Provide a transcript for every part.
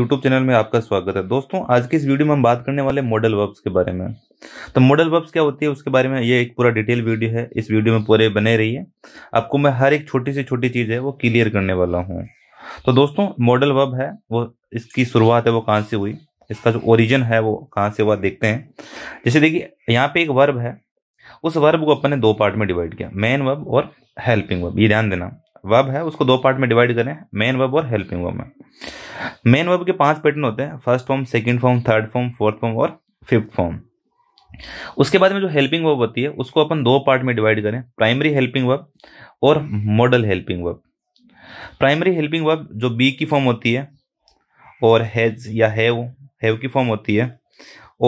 YouTube channel में आपका स्वागत है दोस्तों आज की इस वीडियो में हम बात करने वाले मॉडल वर्ब्स के बारे में तो मॉडल वर्ब्स क्या होती है उसके बारे में ये एक पूरा डिटेल वीडियो है इस वीडियो में पूरे बने रहिए आपको मैं हर एक छोटी से छोटी चीज़ है वो क्लियर करने वाला हूँ तो दोस्तों मॉडल वर्ब है वो इसकी शुरुआत है वो कहाँ से हुई इसका जो ओरिजिन है वो कहाँ से हुआ देखते हैं जैसे देखिए यहाँ पे एक वर्ब है उस वर्ब को अपने दो पार्ट में डिवाइड किया मेन वर्ब और हेल्पिंग वर्ब ये ध्यान देना वर्ब है उसको दो पार्ट में डिवाइड करें मेन वर्ब और हेल्पिंग वर्ब में मेन वर्ब के पांच पैटर्न होते हैं first form second form third form fourth form और फिफ्थ फॉर्म उसके बाद में जो हेल्पिंग वर्ब होती है उसको अपन दो पार्ट में डिवाइड करें प्राइमरी हेल्पिंग वर्ब और modal helping verb primary helping verb जो बी की फॉर्म होती है और हैज या हैव हैव की फॉर्म होती है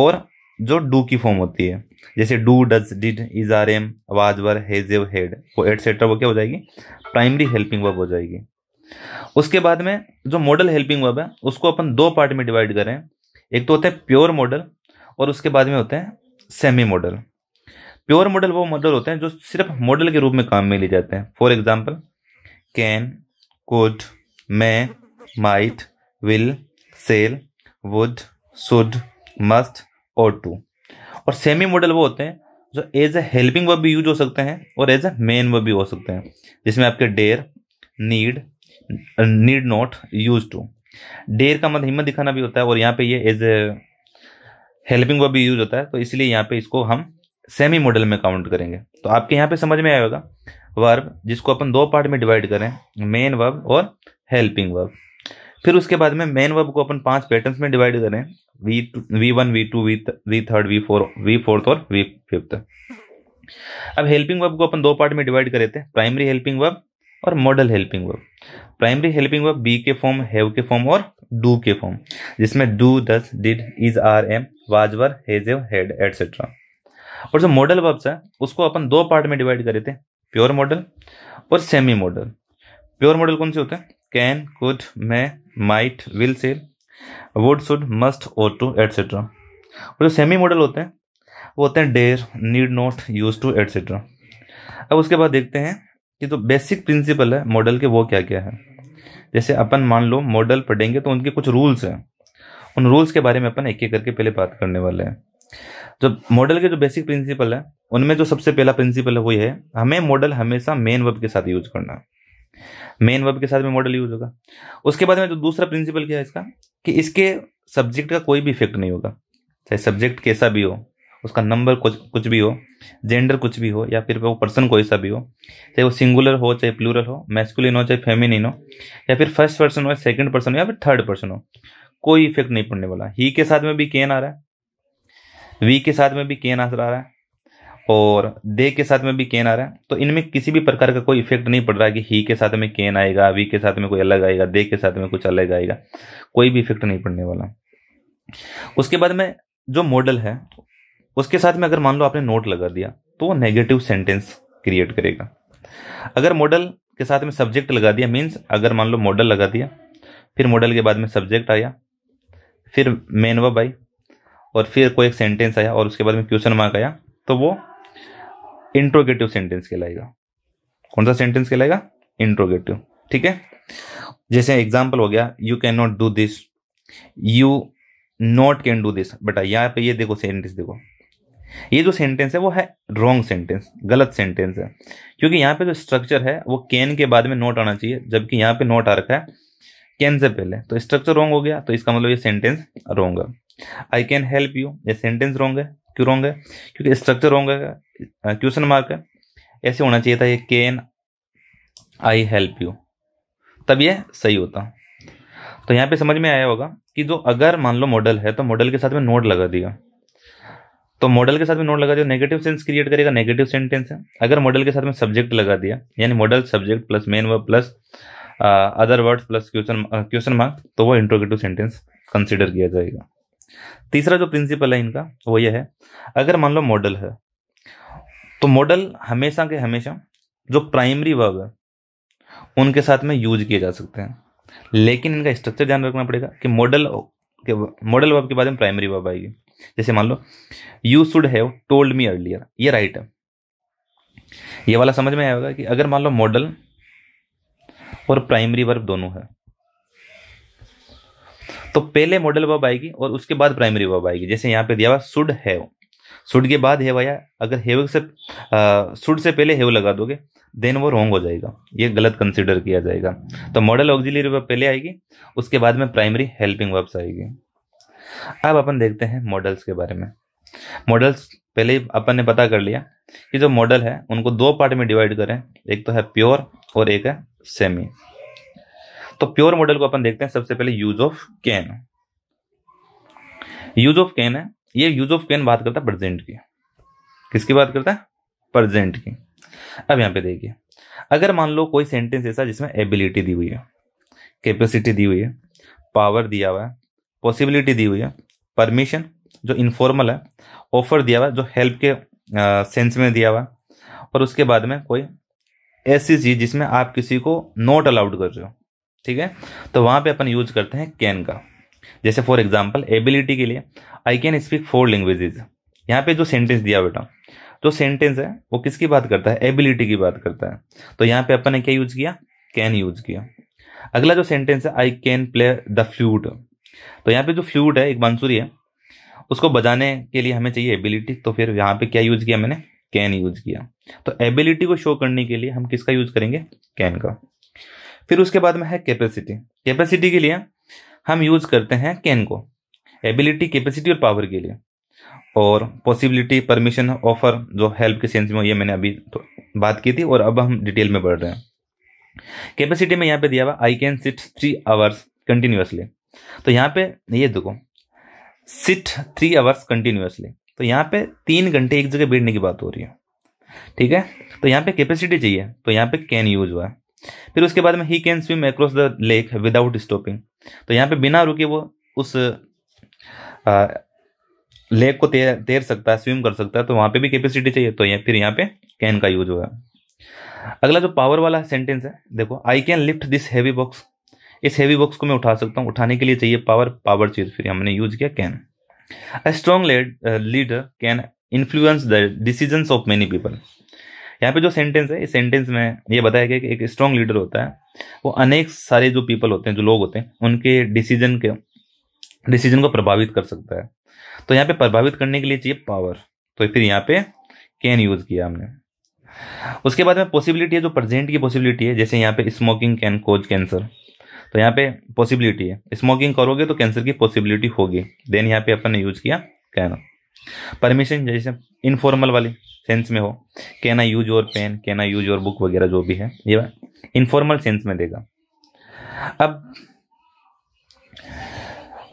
और जो डू की फॉर्म होती है जैसे do does did is are am was were has have had वो एटसेट्रा वो क्या हो जाएगी प्राइमरी हेल्पिंग वर्ब हो जाएगी उसके बाद में जो मॉडल हेल्पिंग वर्ब है उसको अपन दो पार्ट में डिवाइड करें एक तो होता है प्योर मॉडल और उसके बाद में होते हैं सेमी मॉडल प्योर मॉडल वो मॉडल होते हैं जो सिर्फ मॉडल के रूप में काम में लिए जाते हैं for example can could may might will shall would should must ought to और सेमी मॉडल वो होते हैं जो एज ए हेल्पिंग वर्ब भी यूज हो सकते हैं और एज ए मेन वर्ब भी हो सकते हैं जिसमें आपके dare need need not used to dare का मतलब हिम्मत दिखाना भी होता है और यहाँ पे ये एज ए हेल्पिंग वर्ब भी यूज होता है तो इसलिए यहाँ पे इसको हम सेमी मॉडल में काउंट करेंगे तो आपके यहाँ पे समझ में आएगा वर्ब जिसको अपन दो पार्ट में डिवाइड करें मेन वर्ब और हेल्पिंग वर्ब फिर उसके बाद में मेन वर्ब को अपन पांच पैटर्न्स में डिवाइड करें V V one V two V V third V four V fourth और वी फिफ्थ अब हेल्पिंग वर्ब को अपन दो पार्ट में डिवाइड करे थे प्राइमरी हेल्पिंग वर्ब और modal helping verb primary helping verb be के फॉर्म हैव के फॉर्म और डू के फॉर्म जिसमें do does did is are am was were has had etcetera और जो मॉडल वर्ब्स है उसको अपन दो पार्ट में डिवाइड करे थे प्योर मॉडल और सेमी मॉडल प्योर मॉडल कौन से होते हैं can could may might will shall would should must ought to etcetera और जो सेमी मॉडल होते हैं वो होते हैं dare need not used to etcetera अब उसके बाद देखते हैं कि जो तो बेसिक प्रिंसिपल है मॉडल के वो क्या क्या है जैसे अपन मान लो मॉडल पढ़ेंगे तो उनके कुछ रूल्स हैं उन रूल्स के बारे में अपन एक एक करके पहले बात करने वाले हैं जो मॉडल के जो बेसिक प्रिंसिपल है उनमें जो सबसे पहला प्रिंसिपल है वो ये है हमें मॉडल हमेशा मेन वर्ब के साथ यूज करना है मेन वर्ब के साथ में मॉडल यूज होगा उसके बाद में जो दूसरा प्रिंसिपल क्या है इसका कि इसके सब्जेक्ट का कोई भी इफेक्ट नहीं होगा चाहे सब्जेक्ट कैसा भी हो उसका नंबर कुछ कुछ भी हो जेंडर कुछ भी हो या फिर वो पर्सन कोई सा भी हो चाहे वो सिंगुलर हो चाहे प्लूरल हो मैस्कुलिन हो चाहे फेमिनिन हो या फिर फर्स्ट पर्सन हो या सेकेंड पर्सन हो या फिर थर्ड पर्सन हो कोई इफेक्ट नहीं पड़ने वाला ही के साथ में भी केन आ रहा है वी के साथ में भी केन आ रहा है और दे के साथ में भी केन आ रहा है तो इनमें किसी भी प्रकार का कोई इफेक्ट नहीं पड़ रहा है कि ही के साथ में केन आएगा वी के साथ में कोई अलग आएगा दे के साथ में कुछ अलग आएगा कोई भी इफेक्ट नहीं पड़ने वाला उसके बाद में जो मॉडल है उसके साथ में अगर मान लो आपने नोट लगा दिया तो वो नेगेटिव सेंटेंस क्रिएट करेगा अगर मॉडल के साथ में सब्जेक्ट लगा दिया मीन्स अगर मान लो मॉडल लगा दिया फिर मॉडल के बाद में सब्जेक्ट आया फिर मेन वर्ब आई और फिर कोई एक सेंटेंस आया और उसके बाद में क्वेश्चन मार्क आया तो वो इंट्रोगेटिव सेंटेंस कहलाएगा कौन सा सेंटेंस कहलाएगा इंट्रोगेटिव ठीक है जैसे एग्जाम्पल हो गया you can not do this you not can do this बेटा यहाँ पे ये देखो सेंटेंस देखो ये जो सेंटेंस है वो है रॉन्ग सेंटेंस गलत सेंटेंस है क्योंकि यहाँ पे जो स्ट्रक्चर है वो कैन के बाद में नोट आना चाहिए जबकि यहाँ पे नोट आ रखा है कैन से पहले तो स्ट्रक्चर रॉन्ग हो गया तो इसका मतलब ये सेंटेंस रॉन्ग है आई कैन हेल्प यू ये सेंटेंस रॉन्ग है क्यों रॉन्ग है क्योंकि स्ट्रक्चर रॉन्ग है क्वेश्चन मार्क है ऐसे होना चाहिए था ये कैन आई हेल्प यू तब ये सही होता तो यहाँ पे समझ में आया होगा कि जो अगर मान लो मॉडल है तो मॉडल के साथ में नोट लगा दिया तो मॉडल के साथ में नोट लगा दिया नेगेटिव सेंस क्रिएट करेगा नेगेटिव सेंटेंस है अगर मॉडल के साथ में सब्जेक्ट लगा दिया यानी modal subject plus main word plus other words plus question question mark तो वो इंट्रोगेटिव सेंटेंस कंसिडर किया जाएगा तीसरा जो प्रिंसिपल है इनका वो ये है अगर मान लो मॉडल है तो मॉडल हमेशा के हमेशा जो प्राइमरी वर्ब है उनके साथ में यूज किए जा सकते हैं लेकिन इनका स्ट्रक्चर ध्यान रखना पड़ेगा कि मॉडल के मॉडल वर्ब के बाद में प्राइमरी वर्ब आएगी जैसे मान लो you should have told me earlier ये राइट है ये वाला समझ में आएगा कि अगर मान लो मॉडल और प्राइमरी वर्ब दोनों है तो पहले मॉडल वर्ब आएगी और उसके बाद प्राइमरी वर्ब आएगी जैसे यहाँ पे दिया हुआ सुड है सुड के बाद है भैया अगर हेव से सुड से पहले हेव लगा दोगे देन वो रॉन्ग हो जाएगा ये गलत कंसिडर किया जाएगा तो मॉडल ऑक्जिलरी वर्ब पहले आएगी उसके बाद में प्राइमरी हेल्पिंग वर्ब्स आएगी अब अपन देखते हैं मॉडल्स के बारे में मॉडल्स पहले ही अपन ने पता कर लिया कि जो मॉडल है उनको दो पार्ट में डिवाइड करें एक तो है प्योर और एक है सेमी तो प्योर मॉडल को अपन देखते हैं सबसे पहले use of can use of can है ये यूज ऑफ कैन बात करता है प्रजेंट की किसकी बात करता है प्रजेंट की अब यहां पे देखिए अगर मान लो कोई सेंटेंस ऐसा जिसमें एबिलिटी दी हुई है कैपेसिटी दी हुई है पावर दिया हुआ है पॉसिबिलिटी दी हुई है परमिशन जो इनफॉर्मल है ऑफर दिया हुआ है जो हेल्प के सेंस में दिया हुआ और उसके बाद में कोई ऐसी चीज जिसमें आप किसी को नॉट अलाउड कर रहे हो ठीक है तो वहां पे अपन यूज करते हैं कैन का जैसे फॉर एग्जाम्पल एबिलिटी के लिए I can speak four languages यहाँ पे जो सेंटेंस दिया बेटा जो सेंटेंस है वो किसकी बात करता है एबिलिटी की बात करता है तो यहाँ पे अपन ने क्या यूज किया कैन यूज किया अगला जो सेंटेंस है I can play the flute तो यहाँ पे जो फ्लूट है एक बांसुरी है उसको बजाने के लिए हमें चाहिए एबिलिटी तो फिर यहाँ पे क्या यूज किया मैंने कैन यूज किया तो एबिलिटी को शो करने के लिए हम किसका यूज करेंगे कैन का फिर उसके बाद में है कैपेसिटी कैपेसिटी के लिए हम यूज करते हैं कैन को एबिलिटी कैपेसिटी और पावर के लिए और पॉसिबिलिटी परमिशन ऑफर जो हेल्प के सेंस में ये मैंने अभी तो बात की थी और अब हम डिटेल में बढ़ रहे हैं कैपेसिटी में यहाँ पे दिया हुआ I can sit three hours continuously तो यहाँ पे ये देखो सिट थ्री आवर्स कंटिन्यूसली तो यहाँ पे तीन घंटे एक जगह बैठने की बात हो रही है ठीक है तो यहाँ पे कैपेसिटी चाहिए तो यहाँ पे कैन यूज हुआ है फिर उसके बाद में he can swim across the lake without stopping तो यहाँ पे बिना रुके वो उस आ, लेक को तैर तैर सकता है स्विम कर सकता है तो वहाँ पे भी कैपेसिटी चाहिए तो यहाँ फिर यहाँ पे कैन का यूज होगा अगला जो पावर वाला सेंटेंस है देखो I can lift this heavy box इस हैवी बॉक्स को मैं उठा सकता हूँ उठाने के लिए चाहिए पावर पावर चीज फिर हमने यूज किया can a strong leader can influence the decision of many people यहाँ पे जो सेंटेंस है इस सेंटेंस में ये बताया गया कि एक स्ट्रांग लीडर होता है वो अनेक सारे जो पीपल होते हैं जो लोग होते हैं उनके डिसीजन के डिसीजन को प्रभावित कर सकता है तो यहाँ पे प्रभावित करने के लिए चाहिए पावर तो फिर यहाँ पे कैन यूज किया हमने उसके बाद में पॉसिबिलिटी है जो प्रेजेंट की पॉसिबिलिटी है जैसे यहाँ पे स्मोकिंग कैन कोज कैंसर तो यहाँ पे पॉसिबिलिटी है स्मोकिंग करोगे तो कैंसर की पॉसिबिलिटी होगी देन यहाँ पे अपन ने यूज किया कैन परमिशन जैसे इनफॉर्मल वाली सेंस में हो can I use your pen can I use your book वगैरह जो भी है ये इनफॉर्मल सेंस में देगा अब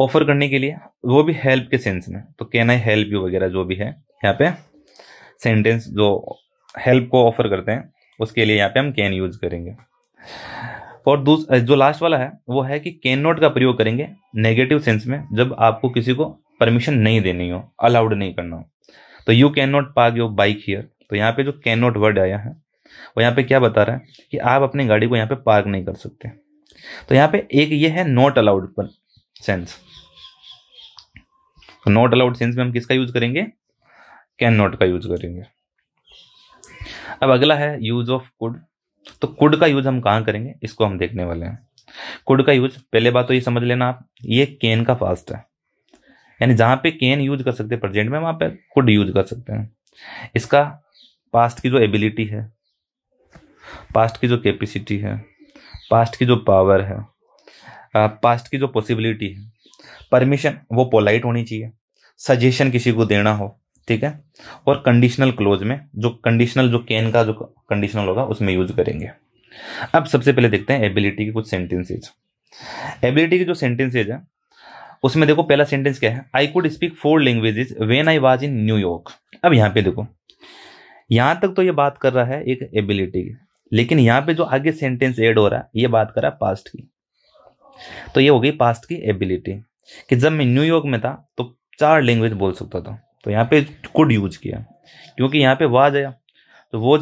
ऑफर करने के लिए वो भी हेल्प के सेंस में तो कैन आई हेल्प यू वगैरह जो भी है यहाँ पे सेंटेंस जो हेल्प को ऑफर करते हैं उसके लिए यहाँ पे हम कैन यूज करेंगे और दूसरा जो लास्ट वाला है वो है कि कैन नॉट का प्रयोग करेंगे नेगेटिव सेंस में जब आपको किसी को परमिशन नहीं देनी हो अलाउड नहीं करना हो तो you can not park your bike here तो यहाँ पे जो कैन नॉट वर्ड आया है वो यहाँ पे क्या बता रहा है कि आप अपनी गाड़ी को यहाँ पे पार्क नहीं कर सकते तो यहाँ पे एक ये है नॉट अलाउड पर सेंस तो नॉट अलाउड सेंस में हम किसका यूज करेंगे कैन नॉट का यूज करेंगे अब अगला है यूज ऑफ कुड तो कुड का यूज हम कहाँ करेंगे इसको हम देखने वाले हैं कुड का यूज पहले बात तो ये समझ लेना आप ये कैन का फास्ट है यानी जहां पे कैन यूज कर सकते हैं प्रेजेंट में वहां पे कुड यूज कर सकते हैं इसका पास्ट की जो एबिलिटी है पास्ट की जो कैपेसिटी है पास्ट की जो पावर है पास्ट की जो पॉसिबिलिटी है परमिशन वो पोलाइट होनी चाहिए सजेशन किसी को देना हो ठीक है और कंडीशनल क्लोज में जो कंडीशनल जो कैन का जो कंडीशनल होगा उसमें यूज करेंगे अब सबसे पहले देखते हैं एबिलिटी के कुछ सेंटेंसेज एबिलिटी के जो सेंटेंसेज है उसमें देखो पहला सेंटेंस क्या है I could speak four languages when I was in New York अब यहाँ पे देखो यहाँ तक तो ये बात कर रहा है एक एबिलिटी की लेकिन यहाँ पे जो आगे सेंटेंस एड हो रहा है ये बात कर रहा है पास्ट की तो ये हो गई पास्ट की एबिलिटी कि जब मैं न्यूयॉर्क में था तो चार लैंग्वेज बोल सकता था तो यहाँ पे कुड यूज किया क्योंकि यहाँ पे वाज आया तो वो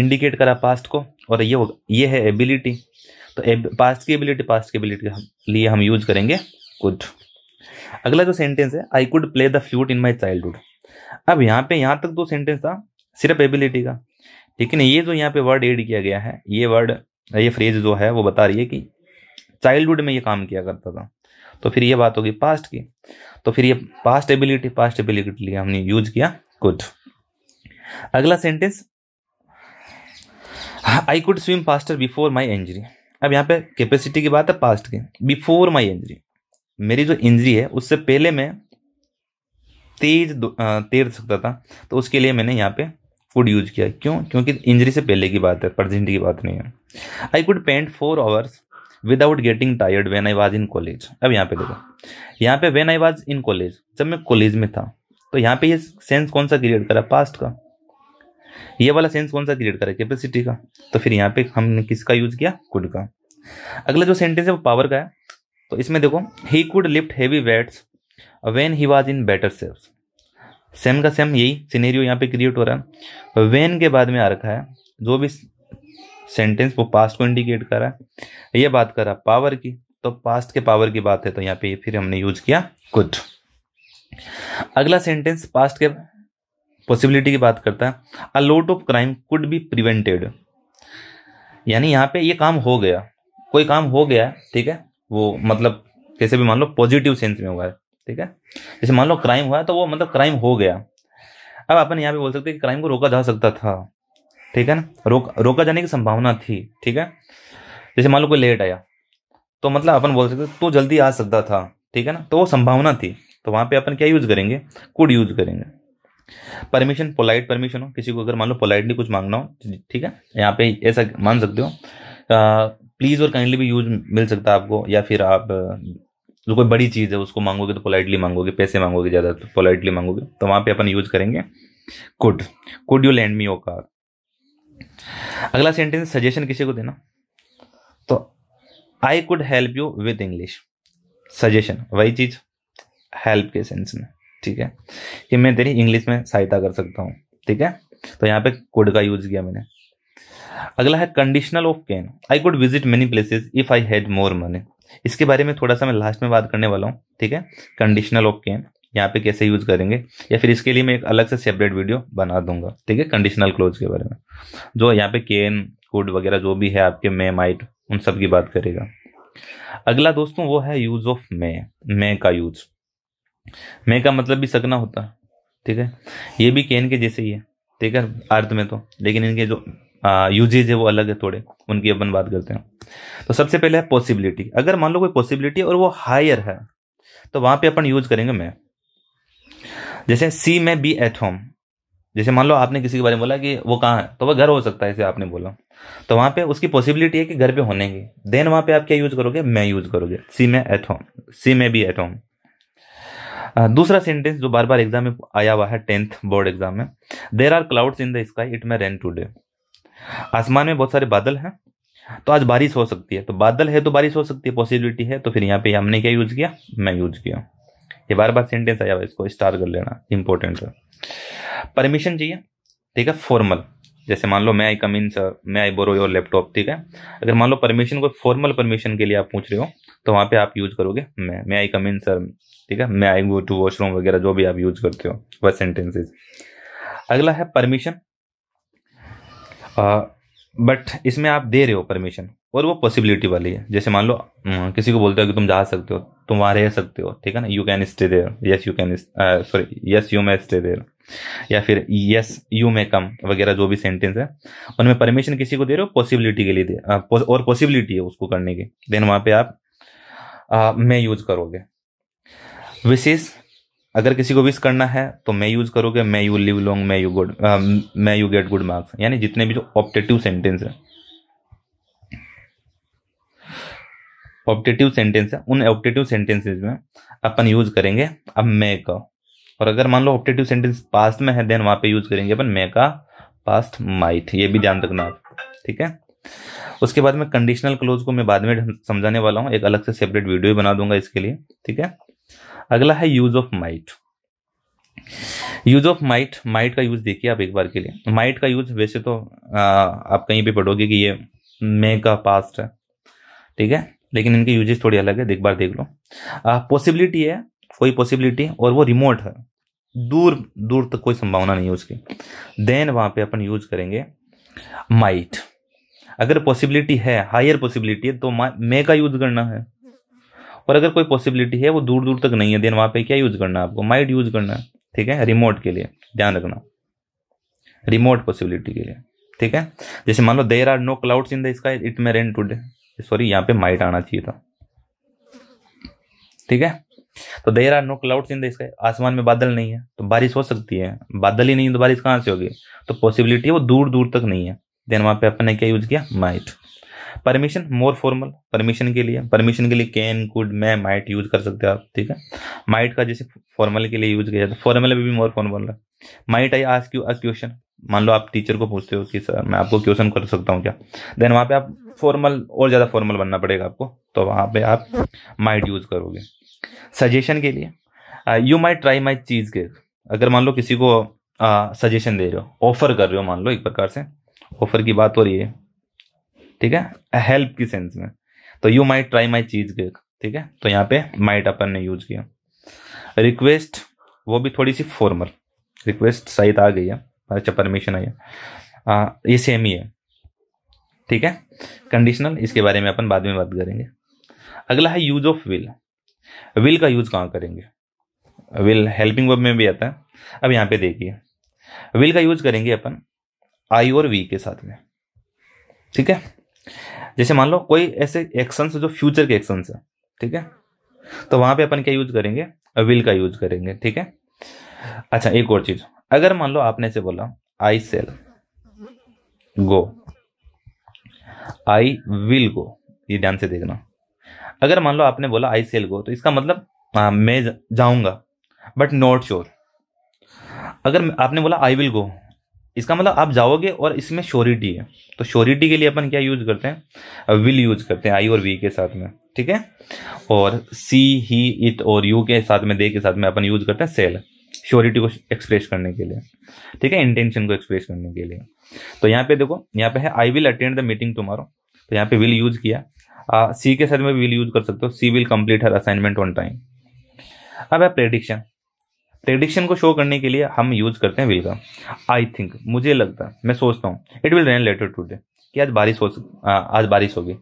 इंडिकेट करा पास्ट को और ये होगा ये है एबिलिटी तो एब, पास्ट की एबिलिटी पास्ट की एबिलिटी के लिए हम यूज करेंगे गुड अगला जो सेंटेंस है I could play the flute in my childhood अब यहाँ पे यहाँ तक दो सेंटेंस था सिर्फ एबिलिटी का लेकिन ये जो यहाँ पे वर्ड एड किया गया है ये वर्ड ये फ्रेज जो है वो बता रही है कि चाइल्डहुड में ये काम किया करता था तो फिर ये बात होगी पास्ट की तो फिर ये पास्ट एबिलिटी पास्ट एबिलिटी लिया हमने यूज किया गुड अगला sentence I could swim faster before my injury अब यहाँ पे कैपेसिटी की बात है पास्ट की बिफोर माई इंजरी मेरी जो इंजरी है उससे पहले मैं तेज तैर सकता था तो उसके लिए मैंने यहाँ पे फूड यूज किया क्यों क्योंकि इंजरी से पहले की बात है प्रजेंट की बात नहीं है I could paint four hours without getting tired when I was in college अब यहाँ पे देखो यहाँ पे when I was in college जब मैं कॉलेज में था तो यहाँ पे ये सेंस कौन सा क्रिएट करा पास्ट का ये वाला सेंस कौन सा क्रिएट करा कैपेसिटी का तो फिर यहाँ पे हमने किसका यूज किया कुड का अगला जो सेंटेंस है वो पावर का है तो इसमें देखो he could lift heavy weights when he was in better shape same का सेम यही सीनेरियो यहाँ पे क्रिएट हो रहा है वेन के बाद में आ रखा है जो भी सेंटेंस वो पास्ट को इंडिकेट कर रहा है ये बात कर रहा है पावर की तो पास्ट के पावर की बात है तो यहाँ पे फिर हमने यूज किया कुछ अगला सेंटेंस पास्ट के पॉसिबिलिटी की बात करता है a lot of crime could be prevented यानी यहाँ पे ये काम हो गया कोई काम हो गया ठीक है वो मतलब कैसे भी मान लो पॉजिटिव सेंस में हुआ है ठीक है जैसे मान लो क्राइम हुआ है तो वो मतलब क्राइम हो गया अब अपन यहाँ पे बोल सकते हैं कि क्राइम को रोका जा सकता था ठीक है ना रोक रोका जाने की संभावना थी ठीक है जैसे मान लो कोई लेट आया तो मतलब अपन बोल सकते तो जल्दी आ सकता था ठीक है ना तो वो संभावना थी तो वहाँ पे अपन क्या यूज करेंगे कुड यूज करेंगे परमिशन पोलाइट परमिशन हो किसी को अगर मान लो पोलाइटली कुछ मांगना हो ठीक है यहाँ पे ऐसा मान सकते हो प्लीज़ और काइंडली भी यूज मिल सकता है आपको या फिर आप जो कोई बड़ी चीज़ है उसको मांगोगे तो पोलाइटली मांगोगे पैसे मांगोगे ज़्यादा तो पोलाइटली मांगोगे तो वहां पे अपन यूज करेंगे could could you lend me a car अगला सेंटेंस सजेशन किसी को देना तो I could help you with English suggestion वही चीज़ हेल्प के सेंस में ठीक है कि मैं तेरी इंग्लिश में सहायता कर सकता हूँ ठीक है तो यहाँ पे कुड का यूज़ किया मैंने अगला है conditional of can I could visit many places if I had more money इसके बारे में थोड़ा सा मैं लास्ट में बात करने वाला हूँ ठीक है कंडीशनल ऑफ कैन यहाँ पे कैसे यूज करेंगे या फिर इसके लिए मैं एक अलग से सेपरेट वीडियो बना दूंगा ठीक है कंडीशनल क्लोज के बारे में जो यहाँ पे कैन कुड वगैरह जो भी है आपके मे माइट उन सब की बात करेगा अगला दोस्तों वो है यूज ऑफ मे मे का यूज मे का मतलब भी सकना होता ठीक है ये भी कैन के जैसे ही है ठीक है अर्थ में तो लेकिन इनके जो यूजेज है वो अलग है थोड़े उनकी अपन बात करते हैं तो सबसे पहले है पॉसिबिलिटी अगर मान लो कोई पॉसिबिलिटी और वो हायर है तो वहां पे अपन यूज करेंगे मैं जैसे सी में बी एट होम जैसे मान लो आपने किसी के बारे में बोला कि वो कहाँ है तो वह घर हो सकता है जैसे आपने बोला तो वहां पे उसकी पॉसिबिलिटी है कि घर पे होने की देन वहां पे आप क्या यूज करोगे मैं यूज करोगे सी में eight home she may be at home दूसरा सेंटेंस जो बार बार एग्जाम में आया हुआ है टेंथ बोर्ड एग्जाम में there are clouds in the sky it may rain today आसमान में बहुत सारे बादल हैं तो आज बारिश हो सकती है तो बादल है तो बारिश हो सकती है पॉसिबिलिटी है तो फिर यहाँ पे हमने क्या यूज किया मैं यूज किया ये बार बार सेंटेंस आया हुआ इसको स्टार कर लेना इंपॉर्टेंट है परमिशन चाहिए ठीक है फॉर्मल जैसे मान लो मैं आई कम इन सर मैं आई बोरो योर लैपटॉप ठीक है अगर मान लो परमिशन कोई फॉर्मल परमिशन के लिए आप पूछ रहे हो तो वहाँ पे आप यूज करोगे मैं मैं आई कम इन सर ठीक है मैं आई गो टू वॉशरूम वगैरह जो भी आप यूज करते हो वह सेंटेंसेज अगला है परमिशन बट इसमें आप दे रहे हो परमिशन और वो पॉसिबिलिटी वाली है जैसे मान लो हम्म, किसी को बोलते हो कि तुम जा सकते हो तुम वहाँ रह सकते हो ठीक है ना you can stay there yes you can sorry yes you may stay there या फिर यस यू मे कम वगैरह जो भी सेंटेंस है उनमें परमिशन किसी को दे रहे हो पॉसिबिलिटी के लिए दे और पॉसिबिलिटी है उसको करने की देन वहाँ पे आप मैं यूज करोगे विशेष अगर किसी को विश करना है तो मैं यूज करोगे may you live long may you good may you get good marks यानी जितने भी जो ऑप्टेटिव सेंटेंस है ऑप्टेटिव सेंटेंस है उन ऑप्टेटिव सेंटेंसेज में अपन यूज करेंगे अब मैं का और अगर मान लो ऑप्टेटिव सेंटेंस पास्ट में है देन वहां पे यूज करेंगे अपन मैं का पास्ट माइट ये भी ध्यान रखना आप ठीक है उसके बाद में कंडीशनल क्लोज को मैं बाद में समझाने वाला हूँ एक अलग से सेपरेट वीडियो बना दूंगा इसके लिए ठीक है अगला है use of might use of might might का यूज देखिए आप एक बार के लिए माइट का यूज वैसे तो आ, आप कहीं भी पढ़ोगे कि ये मे का पास्ट है ठीक है लेकिन इनके यूजेस थोड़ी अलग है एक बार देख लो पॉसिबिलिटी है कोई पॉसिबिलिटी और वो रिमोट है दूर दूर तक कोई संभावना नहीं है उसकी देन वहां पे अपन यूज करेंगे माइट अगर पॉसिबिलिटी है हायर पॉसिबिलिटी है तो मे का यूज करना है और अगर कोई पॉसिबिलिटी है वो दूर दूर तक नहीं है देन वहाँ पे क्या यूज़ करना है आपको माइट यूज़ करना है ठीक है रिमोट के लिए ध्यान रखना रिमोट पॉसिबिलिटी के लिए ठीक है जैसे मान लो there are no clouds in the sky it may rain today sorry यहाँ पे माइट आना चाहिए था ठीक है तो there are no clouds in the sky आसमान में बादल नहीं है तो बारिश हो सकती है बादल ही नहीं है तो बारिश कहाँ से होगी तो पॉसिबिलिटी है वो दूर दूर तक नहीं है देन वहाँ पे अपन ने क्या यूज किया might permission more formal permission के लिए परमिशन के लिए can could may might use कर सकते हो आप ठीक है माइट का जैसे फॉर्मल के लिए यूज किया जाता है फॉर्मल भी, भी मोर फॉर्मल है might I ask you a question मान लो आप टीचर को पूछते हो कि सर मैं आपको क्वेश्चन कर सकता हूँ क्या देन वहाँ पे आप फॉर्मल और ज़्यादा फॉर्मल बनना पड़ेगा आपको तो वहाँ पे आप माइट यूज करोगे सजेशन के लिए यू माइट ट्राई माई चीज़ के अगर मान लो किसी को सजेशन uh, दे रहे हो ऑफर कर रहे हो मान लो एक प्रकार से ऑफर की बात हो रही है ठीक है हेल्प की सेंस में तो you might try my cheese cake ठीक है तो यहाँ पे माइट अपन ने यूज किया रिक्वेस्ट वो भी थोड़ी सी फॉर्मल रिक्वेस्ट सहित आ गई है अच्छा परमिशन आई है आ, ये सेम ही है ठीक है कंडीशनल इसके बारे में अपन बाद में बात करेंगे अगला है यूज ऑफ विल विल का यूज कहाँ करेंगे विल हेल्पिंग वर्ब में भी आता है अब यहाँ पे देखिए विल का यूज करेंगे अपन आई और वी के साथ में ठीक है जैसे मान लो कोई ऐसे एक्शन जो फ्यूचर के एक्शन है ठीक है तो वहां पे अपन क्या यूज करेंगे विल का यूज करेंगे ठीक है अच्छा एक और चीज अगर मान लो आपने से बोला आई cell go I will go ये ध्यान से देखना अगर मान लो आपने बोला आई सेल गो तो इसका मतलब आ, हाँ, मैं जाऊंगा बट नॉट श्योर अगर आपने बोला आई विल गो इसका मतलब आप जाओगे और इसमें श्योरिटी है तो श्योरिटी के लिए अपन क्या यूज करते हैं विल यूज करते हैं आई और वी के साथ में ठीक है और सी ही इट और यू के साथ में दे के साथ में अपन यूज करते हैं सेल श्योरिटी को एक्सप्रेस करने के लिए ठीक है इंटेंशन को एक्सप्रेस करने के लिए तो यहाँ पे देखो यहाँ पे है I will attend the meeting tomorrow तो यहाँ पे विल यूज किया सी के साथ में विल यूज कर सकते हो she will complete her assignment on time अब है प्रेडिक्शन प्रेडिक्शन को शो करने के लिए हम यूज करते हैं विल का आई थिंक मुझे लगता है मैं सोचता हूँ it will rain later today कि आज बारिश हो आ, आज बारिश होगी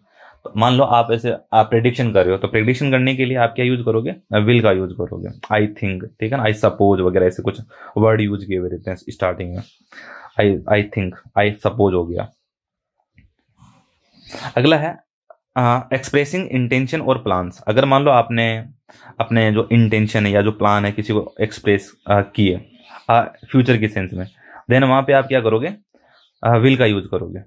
तो मान लो आप ऐसे आप प्रेडिक्शन कर रहे हो तो प्रेडिक्शन करने के लिए आप क्या यूज करोगे विल का यूज करोगे आई थिंक ठीक है ना आई सपोज वगैरह ऐसे कुछ वर्ड यूज किए हुए रहते हैं स्टार्टिंग में आई आई थिंक आई सपोज हो गया अगला है एक्सप्रेसिंग इंटेंशन और प्लान्स अगर मान लो आपने अपने जो इंटेंशन है या जो प्लान है किसी को एक्सप्रेस किए फ्यूचर के सेंस में देन वहाँ पे आप क्या करोगे विल का यूज करोगे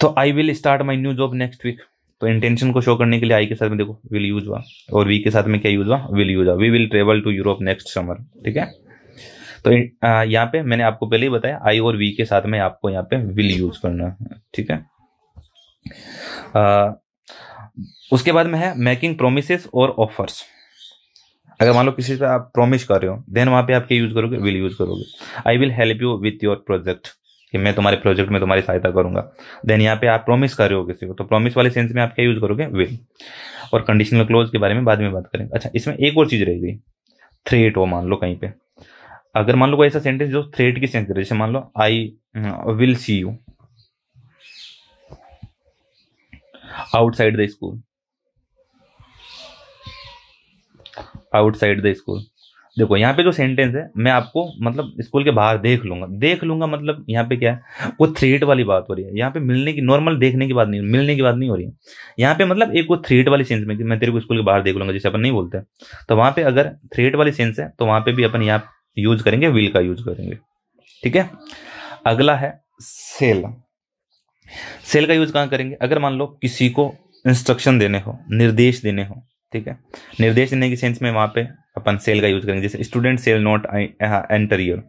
तो I will start my new job next week तो इंटेंशन को शो करने के लिए आई के साथ में देखो विल यूज हुआ और वी के साथ में क्या यूज हुआ विल यूज हुआ we will travel to Europe next summer ठीक है तो यहाँ पे मैंने आपको पहले ही बताया आई और वी के साथ में आपको यहाँ पे विल यूज करना है ठीक है उसके बाद में है मेकिंग प्रोमिस और ऑफर्स अगर मान लो किसी से आप प्रोमिस कर रहे हो देन वहाँ पे आप क्या यूज करोगे विल यूज करोगे I will help you with your project कि मैं तुम्हारे प्रोजेक्ट में तुम्हारी सहायता करूंगा देन यहाँ पे आप प्रॉमिस कर रहे हो किसी को तो प्रॉमिस वाले सेंस में आप क्या यूज करोगे विल और कंडीशनल क्लोज के बारे में बाद में बात करेंगे अच्छा इसमें एक और चीज रह गई थ्रेट हो मान लो कहीं पे अगर मान लो कोई ऐसा सेंटेंस जो थ्रेट की सेंस जैसे मान लो I will see you outside the school outside the school देखो यहाँ पे जो सेंटेंस है मैं आपको मतलब स्कूल के बाहर देख लूंगा देख लूंगा मतलब यहाँ पे क्या है वो थ्रीट वाली बात हो रही है यहाँ पे मिलने की नॉर्मल देखने की बात नहीं मिलने की बात नहीं हो रही है यहाँ पे मतलब एक वो थ्रीट वाली सेंस में मैं तेरे को स्कूल के बाहर देख लूंगा जिसे अपन नहीं बोलते तो वहाँ पे अगर थ्रीट वाली सेंस है तो वहाँ पे भी अपन यहाँ यूज करेंगे व्हील का यूज करेंगे ठीक है अगला है सेल सेल का यूज कहाँ करेंगे अगर मान लो किसी को इंस्ट्रक्शन देने हो निर्देश देने हो ठीक है निर्देश देने के सेंस में वहाँ पे अपन सेल का यूज करेंगे जैसे student shall not enter here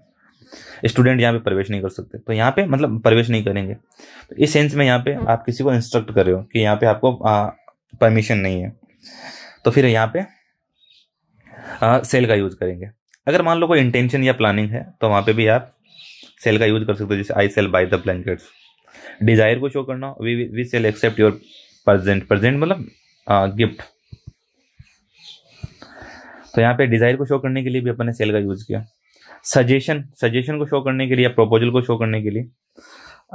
student यहाँ पे प्रवेश नहीं कर सकते तो यहाँ पे मतलब प्रवेश नहीं करेंगे तो इस सेंस में यहाँ पे आप किसी को इंस्ट्रक्ट कर रहे हो कि यहाँ पे आपको परमिशन नहीं है तो फिर यहाँ पे आ, सेल का यूज करेंगे अगर मान लो कोई इंटेंशन या प्लानिंग है तो वहाँ पे भी आप सेल का यूज कर सकते हो जैसे I shall by the blankets desire को शो करना we we shall accept your present present मतलब गिफ्ट तो यहाँ पे डिज़ायर को शो करने के लिए भी अपन ने सेल का यूज़ किया सजेशन सजेशन को शो करने के लिए या प्रोपोजल को शो करने के लिए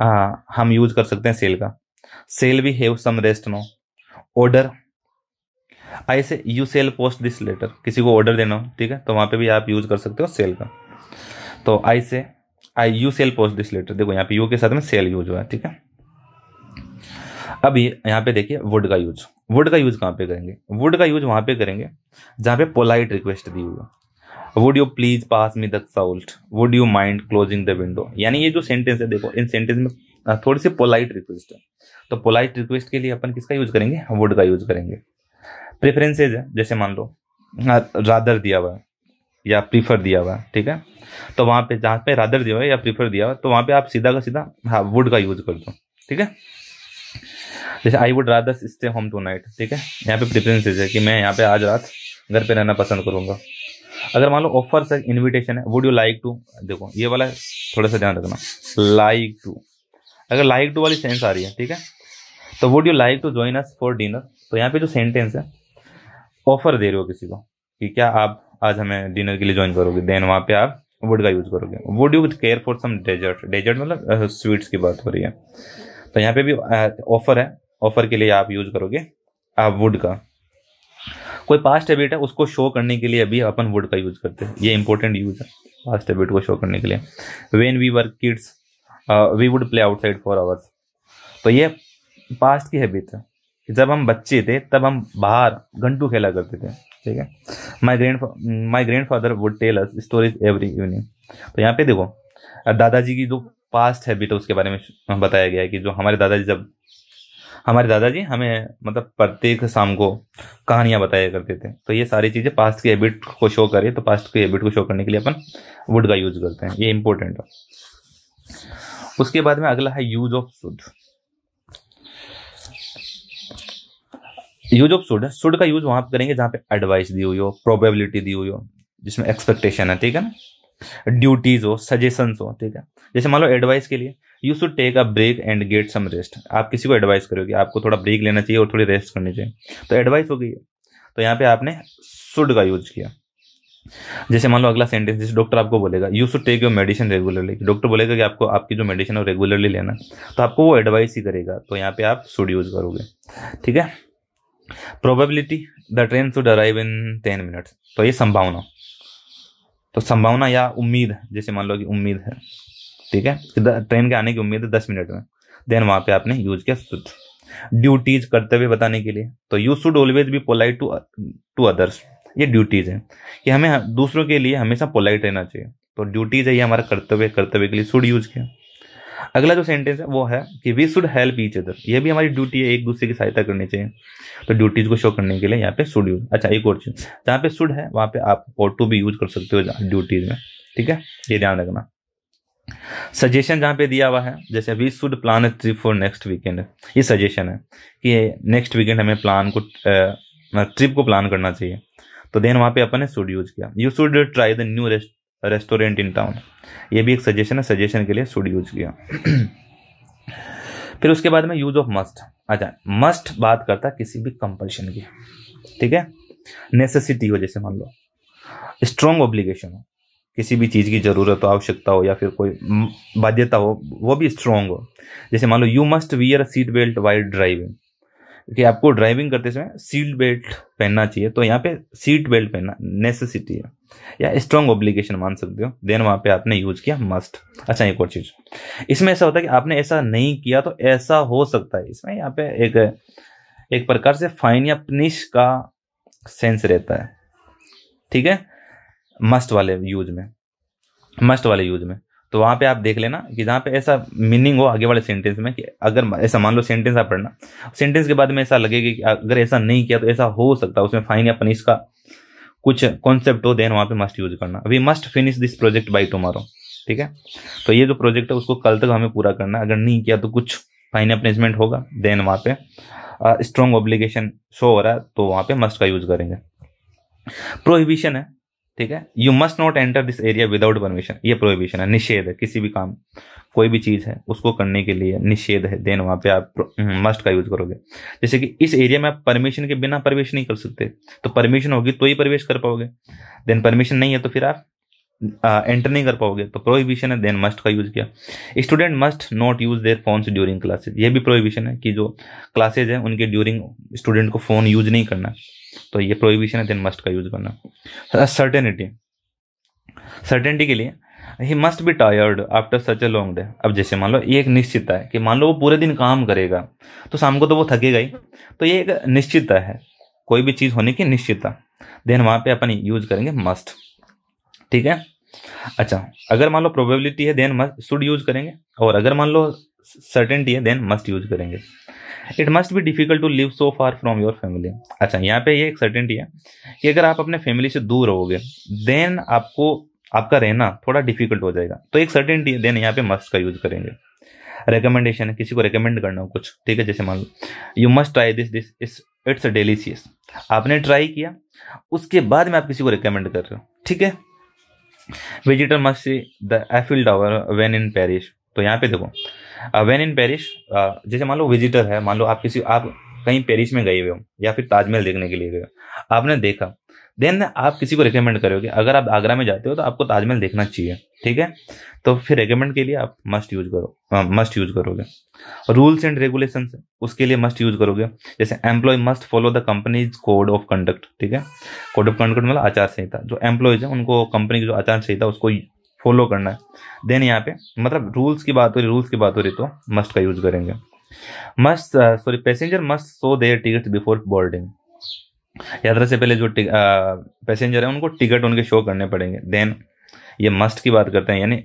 आ, हम यूज़ कर सकते हैं सेल का shall we have some rest no order I say you shall post this letter किसी को ऑर्डर देना हो ठीक है तो वहां पे भी आप यूज़ कर सकते हो सेल का तो I say I you shall post this letter देखो यहाँ पे यू के साथ में सेल यूज हुआ ठीक है अब ये यहाँ पे देखिए वुड का यूज वुड का यूज कहाँ पे करेंगे वुड का यूज वहाँ पे करेंगे जहाँ पे पोलाइट रिक्वेस्ट दी हुई है would you please pass me the would you mind closing the window यानी ये जो सेंटेंस है देखो इन सेंटेंस में थोड़ी सी पोलाइट रिक्वेस्ट है तो पोलाइट रिक्वेस्ट के लिए अपन किसका यूज करेंगे वुड का यूज करेंगे प्रेफरेंसेज है जैसे मान लो रादर दिया हुआ है या प्रीफर दिया हुआ ठीक है तो वहाँ पे जहाँ पे रादर दिया हुआ या प्रीफर दिया हुआ तो वहाँ पे आप सीधा का सीधा हाँ वुड का यूज कर दो ठीक है जैसे I would rather stay home tonight ठीक है यहाँ पे प्रिफरेंस है कि मैं यहाँ पे आज रात घर पे रहना पसंद करूँगा अगर मान लो ऑफर है इन्विटेशन है वुड यू लाइक टू देखो ये वाला थोड़ा सा ध्यान रखना लाइक टू अगर लाइक टू वाली सेंस आ रही है ठीक है तो would you like to join us for dinner तो यहाँ पे जो सेंटेंस है ऑफर दे रहे हो किसी को कि क्या आप आज हमें डिनर के लिए ज्वाइन करोगे देन वहाँ पे आप वुड का यूज करोगे would you care for some dessert dessert मतलब स्वीट्स की बात हो रही है तो यहाँ पे भी ऑफर है ऑफर के लिए आप यूज करोगे आप वुड का कोई पास्ट हैबिट है उसको शो करने के लिए अभी अपन वुड का यूज करते हैं ये इंपॉर्टेंट यूज है पास्ट हैबिट को शो करने के लिए when we work kids we would play outside for hours तो ये पास्ट की हैबिट है जब हम बच्चे थे तब हम बाहर घंटू खेला करते थे ठीक है my grand my grandfather would tell us stories every evening तो यहाँ पे देखो दादाजी की जो पास्ट हैबिट है उसके बारे में बताया गया है कि जो हमारे दादाजी जब हमारे दादाजी हमें मतलब प्रत्येक शाम को कहानियां बताया करते थे तो ये सारी चीज़ें पास्ट की हैबिट को शो करें तो पास्ट की हैबिट को शो करने के लिए अपन वुड का यूज करते हैं ये इंपॉर्टेंट है उसके बाद में अगला है use of should use of should should का यूज वहां पर करेंगे जहां पे एडवाइस दी हुई हो प्रोबेबिलिटी दी हुई हो जिसमें एक्सपेक्टेशन है ठीक है ना ड्यूटीज हो सजेशन हो ठीक है जैसे मान लो एडवाइस के लिए you should take a break and get some rest आप किसी को एडवाइस करोगे आपको थोड़ा ब्रेक लेना चाहिए और थोड़ी रेस्ट करनी चाहिए तो एडवाइस हो गई है तो यहाँ पे आपने सुड का यूज किया जैसे मान लो अगला सेंटेंस जैसे डॉक्टर आपको बोलेगा you should take your medicine regularly doctor बोलेगा कि आपको आपकी जो मेडिसिन है रेगुलरली लेना तो आपको वो एडवाइस ही करेगा तो यहाँ पे आप सुड यूज करोगे ठीक है probability the train should arrive in ten minutes तो ये संभावना तो संभावना या उम्मीद जैसे मान लो कि उम्मीद है ठीक है कि ट्रेन के आने की उम्मीद है दस मिनट में देन वहाँ पे आपने यूज किया शुद्ध ड्यूटीज कर्तव्य बताने के लिए तो you should always be polite to to others ये ड्यूटीज है कि हमें दूसरों के लिए हमेशा पोलाइट रहना चाहिए तो ड्यूटीज है ये हमारा कर्तव्य कर्तव्य के लिए शुड यूज किया अगला जो सेंटेंस है वो है कि we should help each other ये भी हमारी ड्यूटी है एक दूसरे की सहायता करनी चाहिए तो ड्यूटीज को शो करने के लिए यहाँ पे शुड यूज अच्छा एक और चीज जहाँ पे शुड है वहाँ पे आप और टू भी यूज कर सकते हो ड्यूटीज में ठीक है ये ध्यान रखना सजेशन जहाँ पे दिया हुआ है जैसे we should plan a trip for next weekend ये सजेशन है कि नेक्स्ट वीकेंड हमें प्लान को ट्रिप मतलब को प्लान करना चाहिए तो देन वहाँ पे अपन ने शुड यूज किया you should try the new rest restaurant in town ये भी एक सजेशन है सजेशन के लिए शुड यूज किया फिर उसके बाद में यूज ऑफ मस्ट अच्छा मस्ट बात करता किसी भी कंपल्शन की ठीक है नेसेसिटी हो जैसे मान लो स्ट्रॉन्ग ऑब्लिगेशन हो किसी भी चीज़ की ज़रूरत हो आवश्यकता हो या फिर कोई बाध्यता हो वो भी स्ट्रॉन्ग हो जैसे मान लो you must wear seat belt while driving कि आपको ड्राइविंग करते समय सीट बेल्ट पहनना चाहिए तो यहाँ पे सीट बेल्ट पहनना नेसेसिटी है या स्ट्रॉन्ग ऑब्लिगेशन मान सकते हो देन वहां पे आपने यूज किया मस्ट अच्छा एक और चीज इसमें ऐसा होता है कि आपने ऐसा नहीं किया तो ऐसा हो सकता है इसमें यहाँ पे एक एक प्रकार से फाइन या पनिश का सेंस रहता है ठीक है मस्ट वाले यूज में मस्ट वाले यूज में तो वहां पे आप देख लेना कि जहाँ पे ऐसा मीनिंग हो आगे वाले सेंटेंस में कि अगर ऐसा मान लो सेंटेंस आप पढ़ना सेंटेंस के बाद में ऐसा लगेगा कि अगर ऐसा नहीं किया तो ऐसा हो सकता है उसमें फाइन या पनिश का कुछ कॉन्सेप्ट हो देन वहाँ पे मस्ट यूज करना we must finish this project by tomorrow ठीक है तो ये जो प्रोजेक्ट है उसको कल तक हमें पूरा करना है अगर नहीं किया तो कुछ फाइन पनिशमेंट होगा देन वहाँ पे स्ट्रॉन्ग ऑब्लिगेशन शो हो रहा है तो वहाँ पे मस्ट का यूज करेंगे प्रोहिबिशन है ठीक है you must not enter this area without permission ये प्रोहिबिशन है निषेध है किसी भी काम कोई भी चीज़ है उसको करने के लिए निषेध है देन वहाँ पे आप मस्ट हम्म, का यूज करोगे जैसे कि इस एरिया में आप परमिशन के बिना प्रवेश नहीं कर सकते तो परमिशन होगी तो ही प्रवेश कर पाओगे देन परमिशन नहीं है तो फिर आप एंटर नहीं कर पाओगे तो प्रोहिबिशन है देन मस्ट का यूज किया student must not use their phones during classes ये भी प्रोहिबिशन है कि जो क्लासेज है उनके ड्यूरिंग स्टूडेंट को फोन यूज नहीं करना तो ये प्रोहिबिशन है देन मस्ट का यूज करना सर्टेनिटी अच्छा, सर्टेनिटी के लिए ही must be tired after such a long day अब जैसे मान लो ये एक निश्चितता है कि मान लो वो पूरे दिन काम करेगा तो शाम को तो वो थकेगा ही तो ये एक निश्चितता है कोई भी चीज़ होने की निश्चितता देन वहां पे अपन यूज करेंगे मस्ट ठीक है अच्छा अगर मान लो प्रोबेबिलिटी है देन मस्ट शुड यूज करेंगे और अगर मान लो सर्टेनिटी है देन मस्ट यूज करेंगे it must be difficult to live so far from your family अच्छा यहाँ पे ये एक सर्टेनिटी है कि अगर आप अपने फैमिली से दूर रहोगे देन आपको आपका रहना थोड़ा डिफिकल्ट हो जाएगा तो एक सर्टेनिटी देन यहाँ पे मस्ट का यूज करेंगे रिकमेंडेशन है किसी को रिकमेंड करना हो कुछ ठीक है जैसे मान लो you must try this this is it's delicious आपने ट्राई किया उसके बाद में आप किसी को रिकमेंड कर रहे हो ठीक है visitor must see the Eiffel Tower when in Paris तो यहाँ पे देखो वेन इन पेरिस जैसे मान लो विजिटर है मान लो आप किसी आप कहीं पेरिस में गए हुए हो या फिर ताजमहल देखने के लिए गए हो आपने देखा देन आप किसी को रिकमेंड करोगे अगर आप आगरा में जाते हो तो आपको ताजमहल देखना चाहिए ठीक है तो फिर रिकमेंड के लिए आप मस्ट यूज करो मस्ट uh, यूज करोगे रूल्स एंड रेगुलेशन उसके लिए मस्ट यूज करोगे जैसे employee must follow the company's code of conduct ठीक है कोड ऑफ कंडक्ट मतलब आचार संहिता जो एम्प्लॉयज है उनको कंपनी की जो आचार संहिता उसको फॉलो करना है देन यहाँ पे मतलब रूल्स की बात हो रही रूल्स की बात हो रही तो मस्ट का यूज करेंगे must sorry passenger must show their ticket before boarding यात्रा से पहले जो पैसेंजर uh, है उनको टिकट उनके शो करने पड़ेंगे देन ये मस्ट की बात करते हैं यानी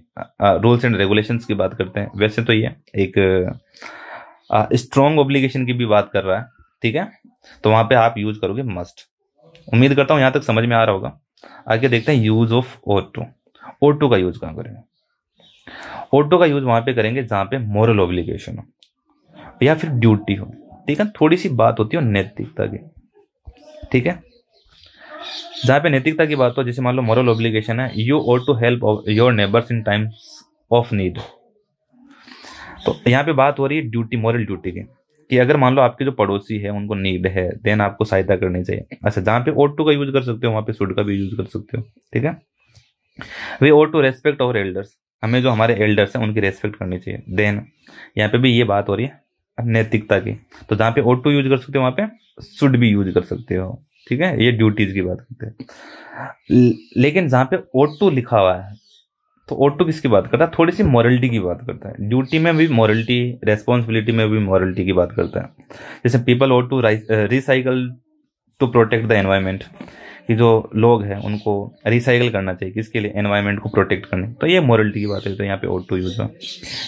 रूल्स एंड रेगुलेशंस की बात करते हैं वैसे तो ये एक स्ट्रॉन्ग uh, ऑब्लिगेशन की भी बात कर रहा है ठीक है तो वहाँ पे आप यूज करोगे मस्ट उम्मीद करता हूँ यहाँ तक समझ में आ रहा होगा आगे देखते हैं use of ought to ought to का यूज कहाँ करेंगे ओ टू का यूज वहां पे करेंगे जहां पे मॉरल ऑब्लिगेशन हो या फिर ड्यूटी हो ठीक है थोड़ी सी बात होती है नैतिकता की ठीक है जहां पे नैतिकता की बात हो जैसे मान लो मॉरल ऑब्लिगेशन है you ought to help your neighbours in times of need तो यहाँ पे बात हो रही है ड्यूटी मॉरल ड्यूटी की कि अगर मान लो आपके जो पड़ोसी है उनको नीड है देन आपको सहायता करनी चाहिए अच्छा जहां पे ओट टू का यूज कर सकते हो वहां पे सुड का भी यूज कर सकते हो ठीक है we ought to respect our elders हमें जो हमारे एल्डर्स हैं उनकी रेस्पेक्ट करनी चाहिए देन यहाँ पे भी ये बात हो रही है नैतिकता की तो जहाँ पे ओट टू यूज कर सकते हो वहाँ पे शुड भी यूज कर सकते हो ठीक है ये ड्यूटीज की बात करते हैं लेकिन जहाँ पे ओट टू लिखा हुआ है तो ओट टू किसकी बात करता है थोड़ी सी मॉरलिटी की बात करता है ड्यूटी में भी मॉरलिटी रेस्पॉन्सिबिलिटी में भी मॉरलिटी की बात करता है जैसे people ought to recycle to protect the environment कि जो लोग हैं उनको रिसाइकिल करना चाहिए किसके लिए एनवायरमेंट को प्रोटेक्ट करने तो ये मॉरलिटी की बात है तो यहाँ पे ought to use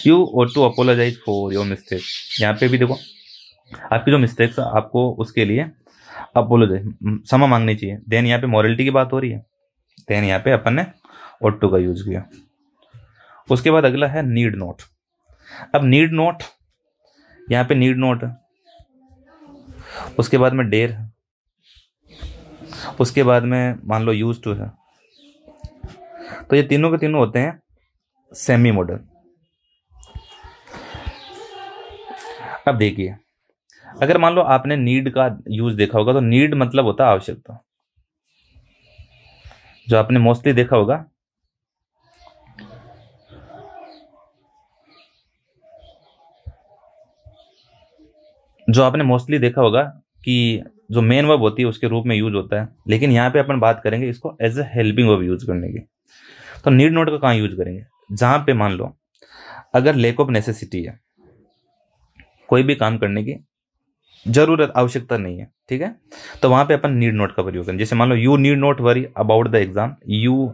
you ought to apologise for your mistake यहाँ पे भी देखो आपकी जो मिस्टेक्स आपको उसके लिए अपोलोजाइज क्षमा मांगनी चाहिए देन यहाँ पे मॉरलिटी की बात हो रही है देन यहाँ पे अपन ने ओट टू का यूज किया उसके बाद अगला है नीड नोट अब नीड नोट यहाँ पे नीड नोट उसके बाद में डेर उसके बाद में मान लो यूज टू है तो ये तीनों के तीनों होते हैं सेमी मॉडल अब देखिए अगर मान लो आपने नीड का यूज देखा होगा तो नीड मतलब होता है आवश्यकता जो आपने मोस्टली देखा होगा जो आपने मोस्टली देखा होगा कि जो मेन वर्ब होती है उसके रूप में यूज होता है लेकिन यहाँ पे अपन बात करेंगे इसको as a helping verb use करने की तो नीड नोट का कहाँ यूज करेंगे जहाँ पे मान लो अगर लेक ऑफ नेसेसिटी है कोई भी काम करने की जरूरत आवश्यकता नहीं है ठीक है तो वहाँ पे अपन नीड नोट का प्रयोग करें जैसे मान लो you need not worry about the exam you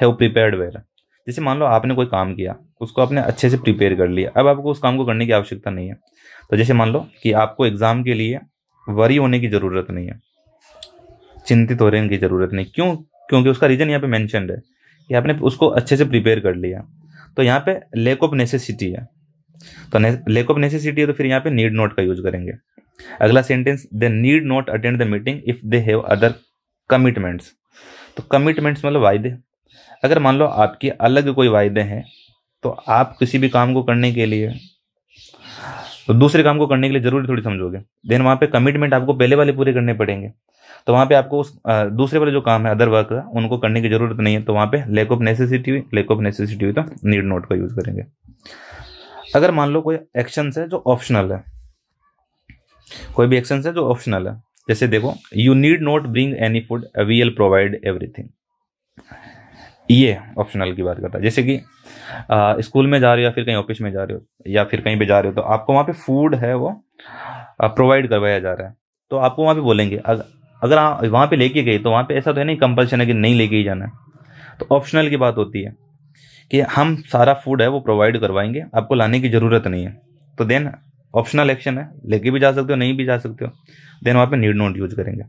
have prepared where जैसे मान लो आपने कोई काम किया उसको आपने अच्छे से प्रिपेयर कर लिया अब आपको उस काम को करने की आवश्यकता नहीं है तो जैसे मान लो कि आपको एग्जाम के लिए वरी होने की ज़रूरत नहीं है चिंतित हो रहे की ज़रूरत नहीं क्यों क्योंकि उसका रीज़न यहाँ पे मैंशनड है कि आपने उसको अच्छे से प्रिपेयर कर लिया तो यहाँ पे लेक ऑफ नेसेसिटी है तो लेक ऑफ नेसेसिटी है तो फिर यहाँ पे नीड नोट का यूज करेंगे अगला sentence they need not attend the meeting if they have other commitments तो कमिटमेंट्स मतलब वायदे अगर मान लो आपके अलग कोई वायदे हैं तो आप किसी भी काम को करने के लिए तो दूसरे काम को करने के लिए जरूरी थोड़ी समझोगे देन वहाँ पे कमिटमेंट आपको पहले वाले पूरे करने पड़ेंगे तो वहाँ पे आपको उस दूसरे वाले जो काम है अदर वर्क का उनको करने की जरूरत नहीं है तो वहाँ पे लेक ऑफ नेसेसिटी हुई लेक ऑफ नेसेसिटी हुई तो नीड नोट का यूज़ करेंगे अगर मान लो कोई एक्शन है जो ऑप्शनल है कोई भी एक्शन है जो ऑप्शनल है जैसे देखो you need not bring any food we'll provide everything ये ऑप्शनल की बात करता है जैसे कि स्कूल में जा रहे हो या फिर कहीं ऑफिस में जा रहे हो या फिर कहीं पे जा रहे हो तो आपको वहाँ पे फूड है वो प्रोवाइड करवाया जा रहा है तो आपको वहाँ पे बोलेंगे अगर अगर आप वहाँ पे लेके गए तो वहाँ पे ऐसा तो है नहीं कंपल्शन है कि नहीं लेके ही जाना है तो ऑप्शनल की बात होती है कि हम सारा फूड है वो प्रोवाइड करवाएंगे आपको लाने की ज़रूरत नहीं है तो देन ऑप्शनल एक्शन है लेके भी जा सकते हो नहीं भी जा सकते हो देन वहाँ पे नीड नोट यूज करेंगे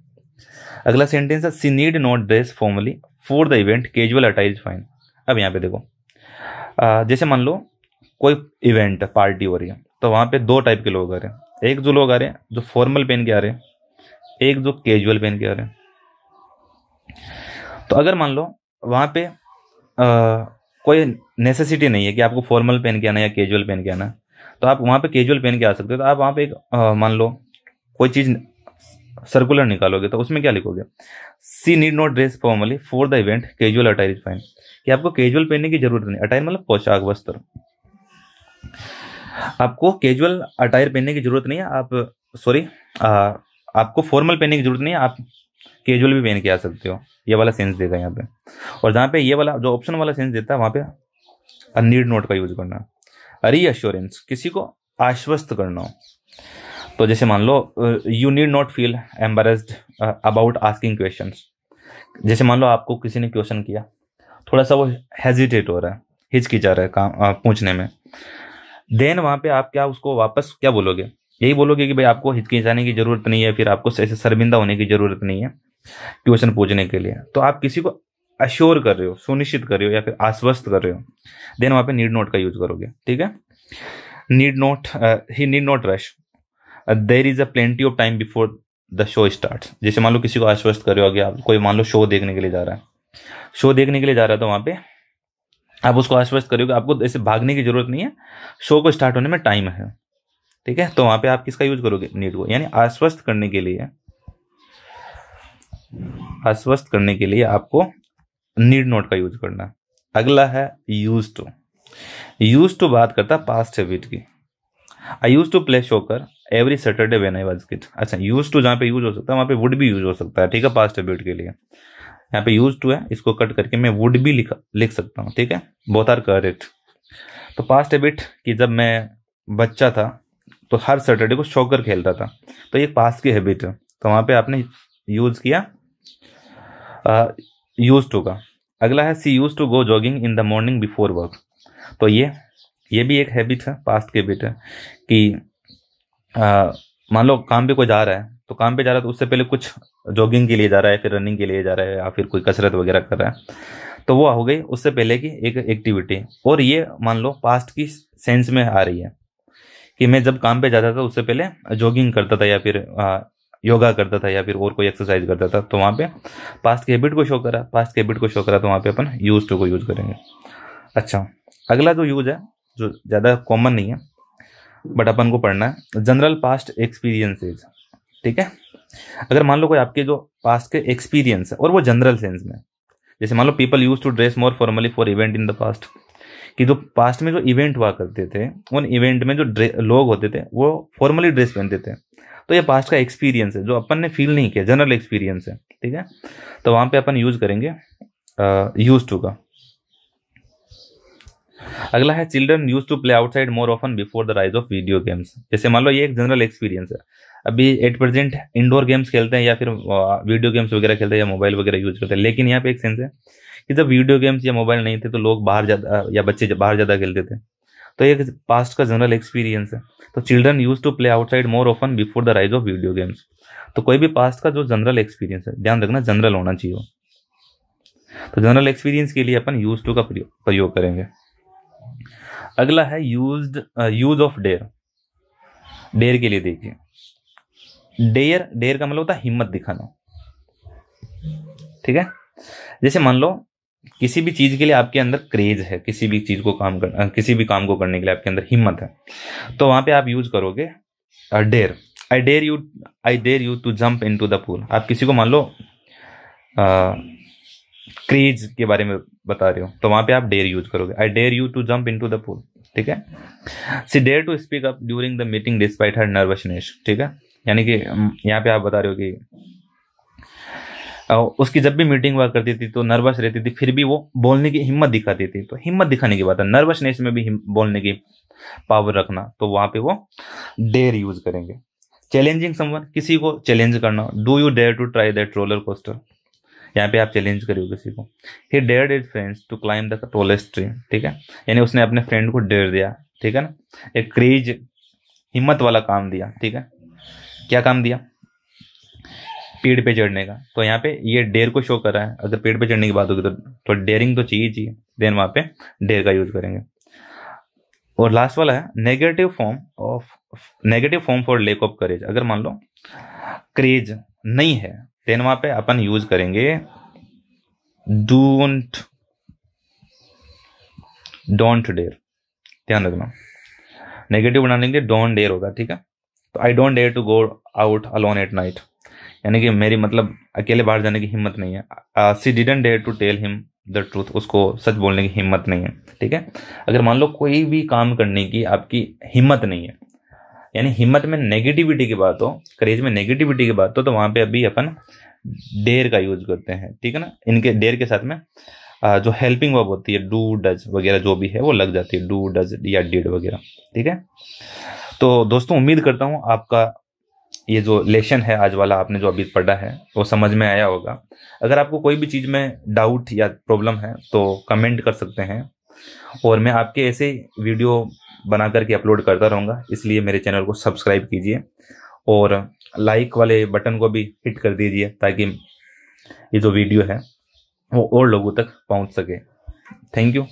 अगला सेंटेंस है she need not dress formally for the event casual attire is fine अब यहाँ पे देखो आ, जैसे मान लो कोई इवेंट पार्टी हो रही है तो वहाँ पे दो टाइप के लोग आ रहे हैं एक जो लोग आ रहे हैं जो फॉर्मल पहन के आ रहे हैं एक जो केजुअल पहन के आ रहे हैं तो अगर मान लो वहाँ पे आ, कोई नेसेसिटी नहीं है कि आपको फॉर्मल पहन के आना या केजुअल पहन के आना तो आप वहाँ पे केजुअल पहन के आ सकते हो तो आप वहाँ पे एक मान लो कोई चीज़ सर्कुलर निकालोगे तो उसमें क्या लिखोगे she need not dress formally for the event casual attire is fine कि आपको कैजुअल पहनने की जरूरत नहीं अटायर मतलब पोशाक वस्त्र आपको कैजुअल अटायर पहनने की जरूरत नहीं है आप सॉरी आपको फॉर्मल पहनने की जरूरत नहीं है आप कैजुअल भी पहन के आ सकते हो ये वाला सेंस देगा यहाँ पे और जहाँ पे ये वाला जो ऑप्शन वाला सेंस देता है वहाँ पे नीड नोट का यूज करना रीअश्योरेंस किसी को आश्वस्त करना तो जैसे मान लो you need not feel embarrassed about asking question जैसे मान लो आपको किसी ने क्वेश्चन किया थोड़ा सा वो हेजिटेट हो रहा है हिचकिचा रहा है काम पूछने में देन वहाँ पे आप क्या उसको वापस क्या बोलोगे यही बोलोगे कि भाई आपको हिचकिचाने की ज़रूरत नहीं है फिर आपको ऐसे शर्मिंदा होने की ज़रूरत नहीं है क्वेश्चन पूछने के लिए तो आप किसी को अश्योर कर रहे हो सुनिश्चित कर रहे हो या फिर आश्वस्त कर रहे हो देन वहाँ पे नीड नोट का यूज करोगे ठीक है नीड नोट ही need not rush there is a plenty of time before the show start जैसे मान लो किसी को आश्वस्त करो हो आप कोई मान लो शो देखने के लिए जा रहा है शो देखने के लिए जा रहा था तो वहाँ पे आप उसको आश्वस्त करोगे आपको ऐसे भागने की जरूरत नहीं है शो को स्टार्ट होने में टाइम है ठीक है तो वहाँ पे आप किसका यूज करोगे नीड को यानी आश्वस्त करने के लिए आश्वस्त करने के लिए आपको नीड नोट का यूज करना अगला है यूज टू यूज टू बात करता पास्ट हैबिट की I use to play soccer every Saturday when I was kid अच्छा यूज टू जहाँ पे यूज हो सकता है वहाँ पे वुड भी यूज हो सकता है ठीक है पास्ट एब्यूट के लिए यहाँ पे यूज टू है इसको कट करके मैं वुड भी लिख लिख सकता हूँ ठीक है बोथ आर करेक्ट तो पास्ट एबिट कि जब मैं बच्चा था तो हर सैटरडे को शॉकर खेलता था तो ये पास्ट की हैबिट है तो वहाँ पे आपने यूज़ किया यूज टू का अगला है she use to go jogging in the morning before work तो ये ये भी एक हैबिट है पास्ट की हैबिट है कि मान लो काम पे कोई जा रहा है तो काम पे जा रहा है तो उससे पहले कुछ जॉगिंग के लिए जा रहा है फिर रनिंग के लिए जा रहा है या फिर कोई कसरत वगैरह कर रहा है तो वो हो गई उससे पहले की एक एक्टिविटी और ये मान लो पास्ट की सेंस में आ रही है कि मैं जब काम पे जाता था उससे पहले जॉगिंग करता था या फिर आ, योगा करता था या फिर और कोई एक्सरसाइज करता था तो वहाँ पे पास्ट के हैबिट को शो करा पास्ट के हैबिट को शो करा तो वहाँ पे अपन यूज टू को यूज करेंगे अच्छा अगला जो यूज है जो ज़्यादा कॉमन नहीं है बट अपन को पढ़ना है जनरल पास्ट एक्सपीरियंसेज ठीक है अगर मान लो कोई आपके जो पास्ट के एक्सपीरियंस है और वो जनरल सेंस में जैसे मान लो people use to dress more formally for event in the past कि जो पास्ट में जो इवेंट हुआ करते थे उन इवेंट में जो लोग होते थे वो फॉर्मली ड्रेस पहनते थे तो ये पास्ट का एक्सपीरियंस है जो अपन ने फील नहीं किया जनरल एक्सपीरियंस है ठीक है तो वहाँ पे अपन यूज करेंगे यूज टू का अगला है children use to play outside more often before the rise of video games जैसे मान लो ये एक जनरल एक्सपीरियंस है अभी एट प्रेजेंट इंडोर गेम्स खेलते हैं या फिर वीडियो गेम्स वगैरह खेलते हैं या मोबाइल वगैरह यूज करते हैं लेकिन यहाँ पे एक सेंस है कि जब वीडियो गेम्स या मोबाइल नहीं थे तो लोग बाहर ज़्यादा या बच्चे बाहर ज़्यादा खेलते थे तो एक पास्ट का जनरल एक्सपीरियंस है तो children use to play outside more often before the rise of video games तो कोई भी पास्ट का जो जनरल एक्सपीरियंस है ध्यान रखना जनरल होना चाहिए तो जनरल एक्सपीरियंस के लिए अपन यूज टू का प्रयोग करेंगे अगला है use use of dare dare के लिए देखिए डेयर डेयर का मतलब होता है हिम्मत दिखाना ठीक है जैसे मान लो किसी भी चीज के लिए आपके अंदर क्रेज है किसी भी चीज को काम कर uh, किसी भी काम को करने के लिए आपके अंदर हिम्मत है तो वहां पे आप यूज करोगे dare I dare you I dare you to jump into the pool आप किसी को मान लो uh, क्रेज के बारे में बता रहे हो तो वहां पे आप डेयर यूज करोगे I dare you to jump into the pool ठीक है she dare to speak up during the meeting despite her nervousness ठीक है यानी कि यहाँ पे आप बता रहे हो कि उसकी जब भी मीटिंग हुआ करती थी तो नर्वस रहती थी फिर भी वो बोलने की हिम्मत दिखाती थी तो हिम्मत दिखाने की बात है नर्वसनेस में भी बोलने की पावर रखना तो वहां पे वो डेयर यूज करेंगे चैलेंजिंग समवन किसी को चैलेंज करना do you dare to try that roller coaster यहाँ पे आप चैलेंज करिए किसी को he dare is friends to climb the tallest tree ठीक है यानी उसने अपने फ्रेंड को डेयर दिया ठीक है ना एक क्रेज हिम्मत वाला काम दिया ठीक है क्या काम दिया पेड़ पे चढ़ने का तो यहाँ पे ये डेर को शो कर रहा है अगर पेड़ पे चढ़ने की बात होगी तो तो डेयरिंग तो चाहिए चाहिए देन वहाँ पे डेर का यूज करेंगे और लास्ट वाला है negative form of negative form for lack of courage अगर मान लो क्रेज नहीं है देन वहां पे अपन यूज करेंगे डोंट डोंट डेयर ध्यान रखना नेगेटिव बना लेंगे डोंट डेयर होगा ठीक है तो I don't dare to go out alone at night यानी कि मेरी मतलब अकेले बाहर जाने की हिम्मत नहीं है she didn't dare to tell him the truth उसको सच बोलने की हिम्मत नहीं है ठीक है अगर मान लो कोई भी काम करने की आपकी हिम्मत नहीं है यानी हिम्मत में नेगेटिविटी की बात हो करेज में नेगेटिविटी की बात हो तो वहाँ पे अभी अपन डेर का यूज करते हैं ठीक है ना इनके डेर के साथ में जो हेल्पिंग वर्ब होती है डू डज वगैरह जो भी है वो लग जाती है डू डज या डिड वगैरह ठीक है तो दोस्तों उम्मीद करता हूँ आपका ये जो लेशन है आज वाला आपने जो अभी पढ़ा है वो समझ में आया होगा अगर आपको कोई भी चीज़ में डाउट या प्रॉब्लम है तो कमेंट कर सकते हैं और मैं आपके ऐसे वीडियो बना करके अपलोड करता रहूँगा इसलिए मेरे चैनल को सब्सक्राइब कीजिए और लाइक वाले बटन को भी हिट कर दीजिए ताकि ये जो वीडियो है वो और लोगों तक पहुँच सके थैंक यू